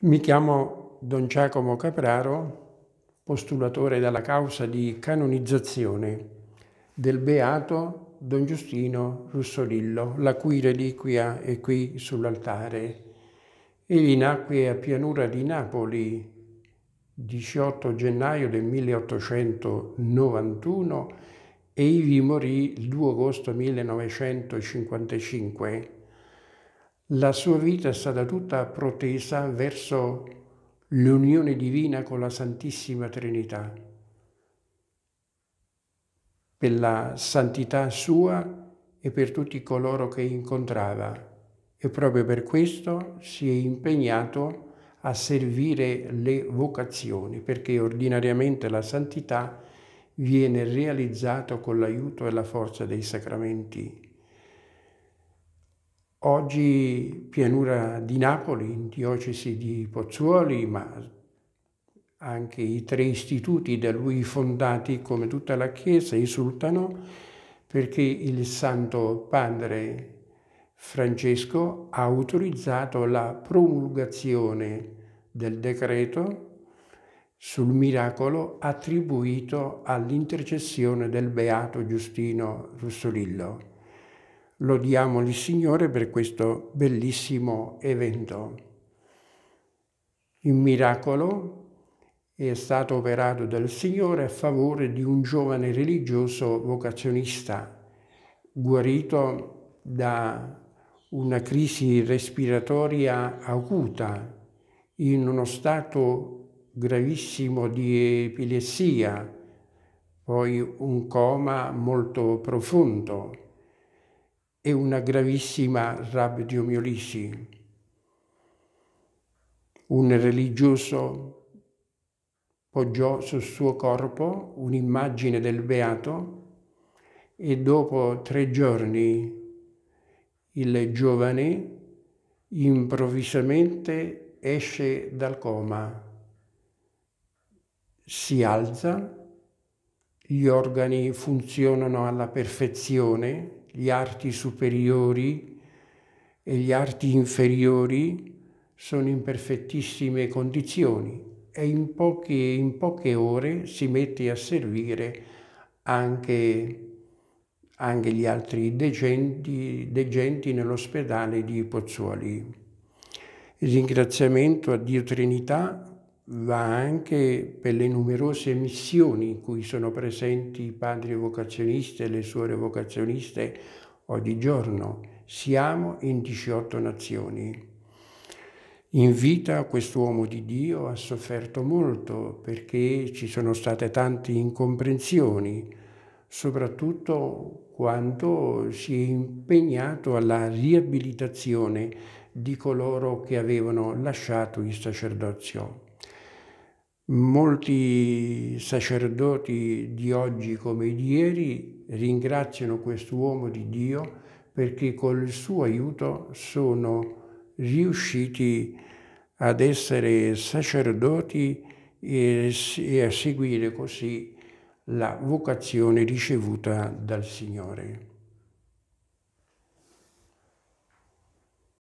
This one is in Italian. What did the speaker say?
Mi chiamo Don Giacomo Capraro, postulatore della causa di canonizzazione del beato Don Giustino Russolillo, la cui reliquia è qui sull'altare. Egli nacque a Pianura di Napoli 18 gennaio del 1891 e ivi morì il 2 agosto 1955 la sua vita è stata tutta protesa verso l'unione divina con la Santissima Trinità. Per la santità sua e per tutti coloro che incontrava e proprio per questo si è impegnato a servire le vocazioni perché ordinariamente la santità viene realizzata con l'aiuto e la forza dei sacramenti Oggi pianura di Napoli, in diocesi di Pozzuoli, ma anche i tre istituti da lui fondati come tutta la Chiesa esultano perché il Santo Padre Francesco ha autorizzato la promulgazione del decreto sul miracolo attribuito all'intercessione del beato Giustino Russolillo. Lodiamo il Signore per questo bellissimo evento. Il miracolo è stato operato dal Signore a favore di un giovane religioso vocazionista, guarito da una crisi respiratoria acuta in uno stato gravissimo di epilessia, poi un coma molto profondo e una gravissima rabdiomiolisi. Un religioso poggiò sul suo corpo un'immagine del beato e dopo tre giorni il giovane improvvisamente esce dal coma, si alza, gli organi funzionano alla perfezione gli arti superiori e gli arti inferiori sono in perfettissime condizioni e in poche, in poche ore si mette a servire anche, anche gli altri degenti, degenti nell'ospedale di Pozzuoli. Il ringraziamento a Dio Trinità va anche per le numerose missioni in cui sono presenti i padri vocazionisti e le suore vocazioniste oggigiorno. Siamo in 18 nazioni. In vita quest'uomo di Dio ha sofferto molto perché ci sono state tante incomprensioni, soprattutto quando si è impegnato alla riabilitazione di coloro che avevano lasciato il sacerdozio. Molti sacerdoti di oggi come di ieri ringraziano quest'uomo di Dio perché col suo aiuto sono riusciti ad essere sacerdoti e, e a seguire così la vocazione ricevuta dal Signore.